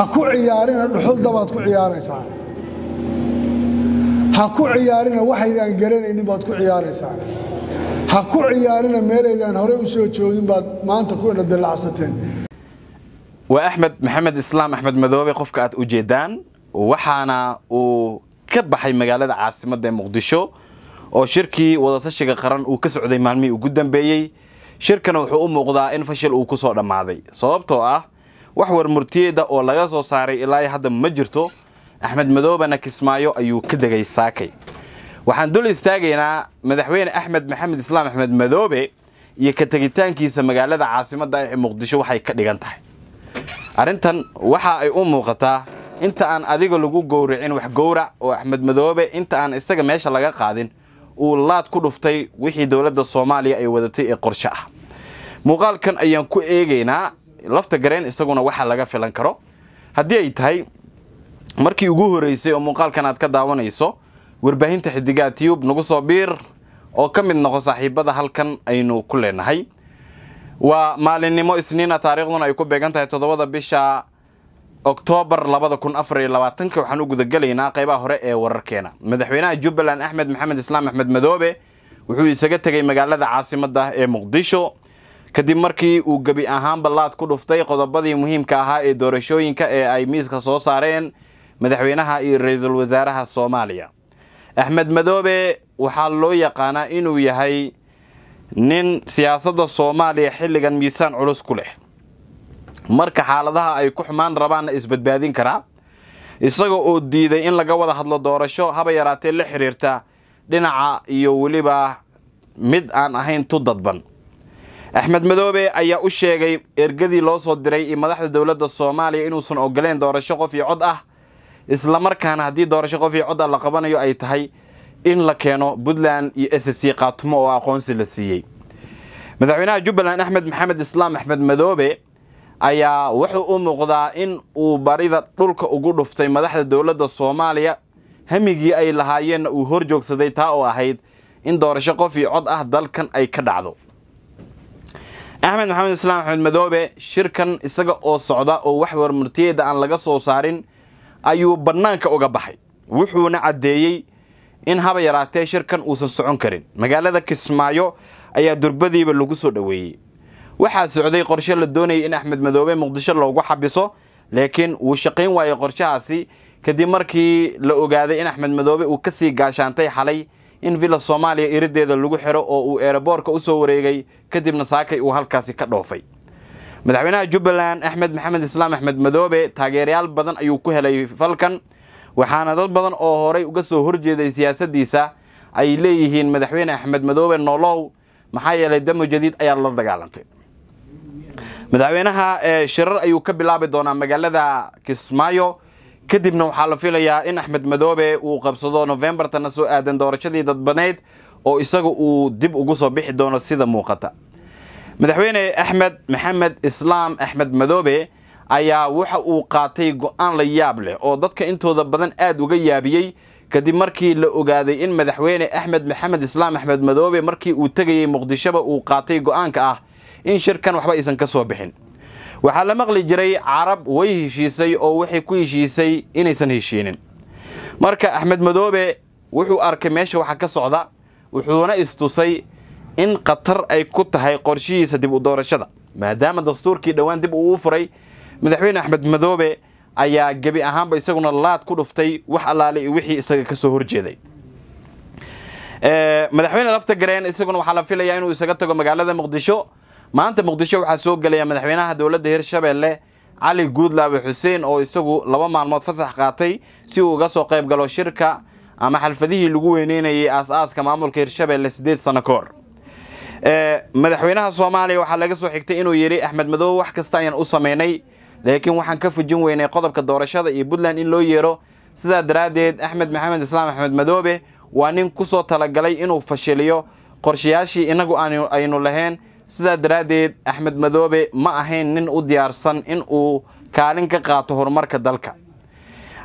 ha ku ciyaarina dhuxul dabaad ku ciyaaraysaa ha ku ciyaarina waxaydaan garanaynin baad ku ciyaaraysaa ha ku ciyaarina meelaydaan horey u soo joogin baad maanta ku ina dilacsateen waa axmed maxamed islaam axmed madoobe qofka aad ujeedaan waxaana uu ka baxay magaalada caasimadda ee muqdisho oo shirkii wadatashiga qaran uu ka socday maalmihii ugu dambeeyey shirkana wuxuu u muuqdaa in fashil uu ku soo dhammaaday sababtoo ah wax warmurtiyeeda oo laga soo saaray ilaa hadda ma jirto axmed madoobana kismaayo ayuu ka degay saakay waxaan dul istaagaynaa madaxweyne axmed maxamed islaam axmed madoobe iyo ka tegitaankiisa magaalada caasimadda ee muqdisho waxay ka dhigan tahay arrintan waxa ay u muuqataa inta aan adiga lagu gowracin wax gowrac oo axmed madoobe inta aan isaga meesha laga qaadin uu laad ku dhuftay wixii dowladda soomaaliya ay wadatay ee qorshe ah muuqaalkan ayaan ku eegaynaa lafta gareen isaguna waxa laga filan karo haddii ay tahay markii ugu horreysay oo muuqaalkan aad ka daawanayso warbaahinta xidigaa tyube nagu soo biir oo ka mid noqo saaxiibada halkan aynu ku leenahay waa maalinnimo isniina taariikhduna ay ku beegan tahay toddobada bisha oktoobar labada kun afar iyo labaatanka waxaan u gudagelaynaa qaybaha hore ee wararkeena madaxweynaha jubbaland axmed maxamed islaam axmed madoobe wuxuu isaga tegey magaalada caasimada ee muqdisho kadib markii uu gebi ahaanba laad ku dhuftay qodobadii muhiimka ahaa ee doorashooyinka ee ay miiska soo saareen madaxweynaha iyo ra-iisul wasaaraha soomaaliya axmed madoobe waxaa loo yaqaanaa inuu yahay nin siyaasadda soomaaliya xilligan miisaan culus ku leh marka xaaladaha ay ku xumaan rabaanna isbadbaadin karaa isaga oo diiday in laga wada hadlo doorasho haba yaraatee la xiriirta dhinaca iyo weliba mid aan ahayn tu dadban axmed madoobe ayaa u sheegay ergadii loo soo diray iyo madaxda dowladda soomaaliya inuusan ogoleen doorasho qof iyo cod ah islamarkaana haddii doorasho qof iyo cod ah la qabanayo ay tahay in la keeno puntland iyo s c qaatumo oo aqoonsi la siiyey madaxweynaha jubbaland axmed maxamed islaam axmed madoobe ayaa wuxuu u muuqdaa in uu barida dhulka ugu dhuftay madaxda dowladda soomaaliya hamigii ay lahaayeenna uu hor joogsaday taa oo ahayd in doorasho qof iyo cod ah dalkan ay ka dhacdo axmed maxamed islaam axmed madoobe shirkan isaga oo socda oo wax warmartiyeeda aan laga soo saarin ayuu bannaanka uga baxay wuxuuna caddeeyey in haba yaraatee shirkan uusan socon karin magaalada kismaayo ayaa durbadiiba lagu soo dhoweeyey waxaa socday qorshe la doonayay in axmed madoobe muqdisho loogu xabiso laakiin wuu shaqayn waayay qorshahaasi kadib markii la ogaaday in axmed madoobe uu kasii gaashaantay xalay in villa soomaaliya irideeda lagu xiro oo uu eeraboorka soo wareegay kadibna saakay uu halkaasi ka dhoofay madaxweynaha jubbaland axmed maxamed islaam axmed madoobe taageerayaal badan ayuu ku helay falkan waxaana dad badan oo horay uga soo horjeeday siyaasaddiisa ay leeyihiin madaxweyne axmed madoobe noolow maxaa yeelay damo jadiid ayaa la dagaalantay madaxweynaha eh, shirar ayuu ka bilaabi doonaa magaalada kismaayo kadibna waxaa la filayaa in axmed madoobe uu qabsado novembartana soo aadan doorashadii dadbanayd oo isaga uu dib ugu soo bixi doono sida muuqata madaxweyne axmed maxamed islaam axmed madoobe ayaa waxa uu qaatay go-aan la yaab leh oo dadka intooda badan aad uga yaabiyey kadib markii la ogaaday in madaxweyne axmed maxamed islaam axmed madoobe markii uu tegayey muqdishoba uu qaatay go-aanka ah in shirkan waxba aysan ka soo bixin waxaa la maqli jiray carab way heshiisay oo waxay ku heshiisay inaysan heshiinin marka axmed madoobe wuxuu arkay meesha waxa ka socda wuxuuna istusay in khatar ay ku tahay qorshihiisa dib u doorashada maadaama dastuurkii dhowaan dib uu u furay madaxweyne axmed madoobe ayaa gebi ahaanba isaguna laad ku dhuftay wax allaale iyo wixii isaga ka soo horjeeday madaxweyne lafta gareen isaguna waxaa la filayaa inuu isaga tago magaalada muqdisho maanta muqdisho waxaa soo gelaya madaxweynaha dowladda hirshabeelle cali guudlaabe xuseen oo isagu laba maalmood fasax qaatay si uu uga soo qayb galo shirka ama xalfadihii lagu weyneynayay aas-aaska maamulka hirshabeelle siddeed sano koor madaxweynaha soomaaliya waxaa laga soo xigtay inuu yidhi axmed madoobe wax kasta ayaan u sameynay laakiin waxaan ka fujin weynay qodobka doorashada iyo puntland in loo yeero sidaa daraaddeed axmed maxamed islaam axmed madoobe waa nin ku soo talagalay inuu fashiliyo qorshayaashii innagu aynu lahayn sidaa daraaddeed axmed madoobe ma ahayn nin u diyaarsan in uu kaalin ka qaato horumarka dalka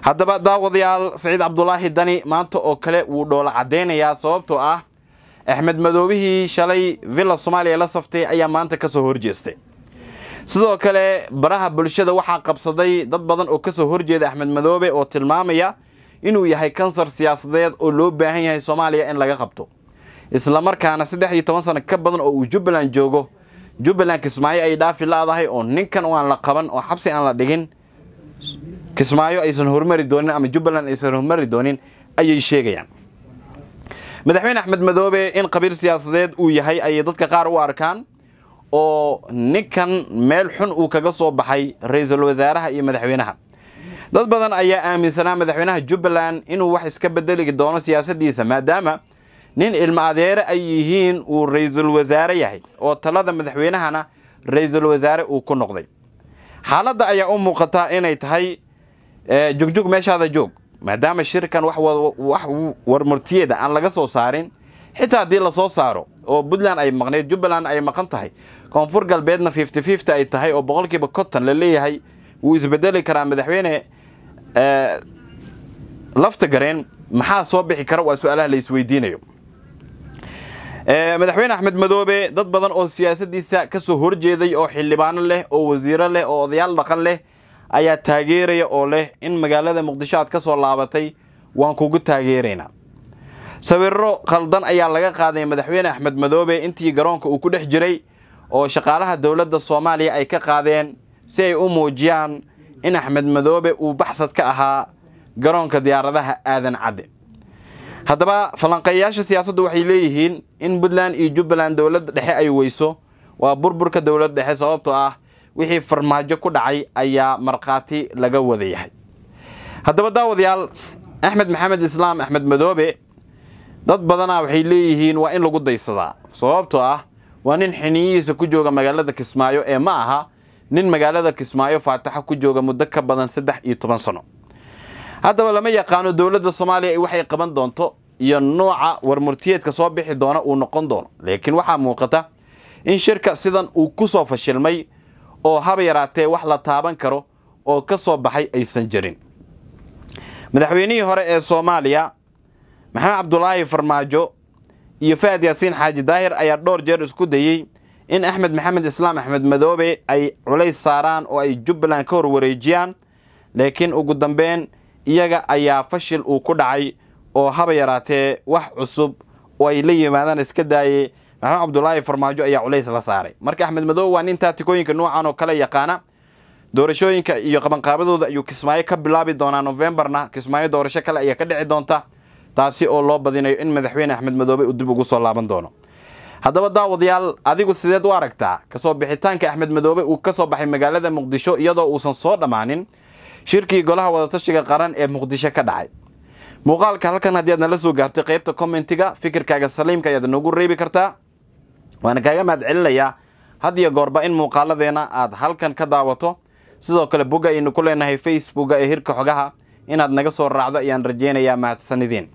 haddaba daawadayaal saciid cabdulaahi dani maanta oo kale wuu dhoola caddaynayaa sababtoo ah axmed madoobihii shalay villa soomaaliya la saftay ayaa maanta ka soo horjeestay sidoo kale baraha bulshada waxaa qabsaday dad badan oo ka kasoo horjeeda axmed madoobe oo tilmaamaya inuu yahay kansar siyaasadeed oo loo baahan yahay soomaaliya in laga qabto islamarkaana saddex iyo toban sano ka badan oo uu jubbaland joogo jubbaland kismaayo ay dhaafi la oo ninkan aan la qaban oo xabsi aan la dhigin kismaayo aysan horumari doonin ama jubbaland aysan horumari doonin ayay sheegayaan madaxweyne axmed madoobe in qabiil siyaasadeed uu yahay ayay dadka qaar u arkaan oo ninkan meel xun uu kaga soo baxay ra-iisul wasaaraha iyo madaxweynaha dad badan ayaa aaminsanaa madaxweynaha jubbaland inuu wax iska bedeli doono siyaasaddiisa maadaama nin ilmo adeere ay yihiin uu ra-iisul wasaare yahay oo talada madaxweynahana ra-iisul wasaare uu ku noqday xaaladda ayaa u muuqata inay tahay eh, jugjug meeshaada joog maadaama shirkan wax warmurtiyeeda aan laga soo saarin xitaa haddii lasoo saaro oo puntland ay maqnayd jubbaland ay maqan tahay koonfur galbeedna fifty fifty ay tahay oo boqolkiiba konton la leeyahay wuu isbedeli karaa madaxweyne eh, lafta gareen maxaa soo bixi kara waa su-aalaha la isweydiinayo Eh, madaxweyne axmed madoobe dad badan oo siyaasadiisa kasoo horjeeday oo xildhibaano leh oo wasiiro leh oo odayaal dhaqan leh ayaa taageeraya oo leh in magaalada muqdisho aad ka soo laabatay waan kugu taageeraynaa sawirro khaldan ayaa laga qaaday madaxweyne axmed madoobe intii garoonka uu ku dhex jiray oo shaqaalaha dowladda soomaaliya ay ka qaadeen si ay u muujiyaan in axmed madoobe uu baxsad ka ahaa garoonka diyaaradaha aadan cadde haddaba falanqeeyayaasha siyaasaddu waxay leeyihiin in puntland iyo jubbaland dowladda dhexe ay weyso waa burburka dowladda dhexe sababtoo ah wixii farmaajo ku dhacay ayaa markhaati laga wada yahay haddaba daawadayaal axmed maxamed islaam axmed madoobe dad badanaa waxay leeyihiin waa in lagu daysadaa sababtoo ah waa nin xiniyihiisa ku jooga magaalada kismaayo ee ma aha nin magaalada kismaayo faataxa ku jooga muddo ka badan saddex iyo toban sano haddaba lama yaqaano dowladda soomaaliya ay waxay qaban doonto iyo nooca warmurtiyeedka soo bixi doona uu noqon doono laakiin waxaa muuqata in shirka sidan uu ku soo fashilmay oo haba yaraatee wax la taaban karo oo ka soo baxay aysan jirin madaxweynihii hore ee soomaaliya maxamed cabdulaahi farmaajo iyo fa'ad yaasiin xaaji daahir ayaa dhowr jeer isku dayey in axmed maxamed islaam axmed madoobe ay culays saaraan oo ay jubbaland ka hor wareejiyaan laakiin ugu dambeyn iyaga ayaa fashil uu ku dhacay oo haba yaraatee wax cusub oo ay la yimaadaan iska daayey maxamed cabdulaahi farmaajo ayaa culays la saaray marka axmed madow waa nin taatikooyinka noocan oo kale yaqaana doorashooyinka iyo qabanqaabadooda ayuu kismaayo ka bilaabi doonaa nofembarna kismaayo doorasho kale ayaa ka dhici doonta taasi oo loo badinayo in madaxweyne axmed madoobe uu dib ugu soo laaban doono haddaba daawadayaal adigu sideed u aragtaa kasoo bixitaanka axmed madoobe uu ka soo baxay magaalada muqdisho iyadoo uusan soo dhammaanin shirkii golaha wadatashiga qaran ee muqdisho ka dhacay muuqaalka halkan haddii aad nala soo gaartay qaybta commentiga fikirkaaga saliimka ayaad noogu reebi kartaa waana kaaga mahadcelinayaa had iyo goorba in muuqaaladeena aad halkan ka daawato sidoo kale bogga aynu ku leenahay facebooka ee hirka xogaha inaad naga soo raacdo ayaan rajeynayaa mahadsanideen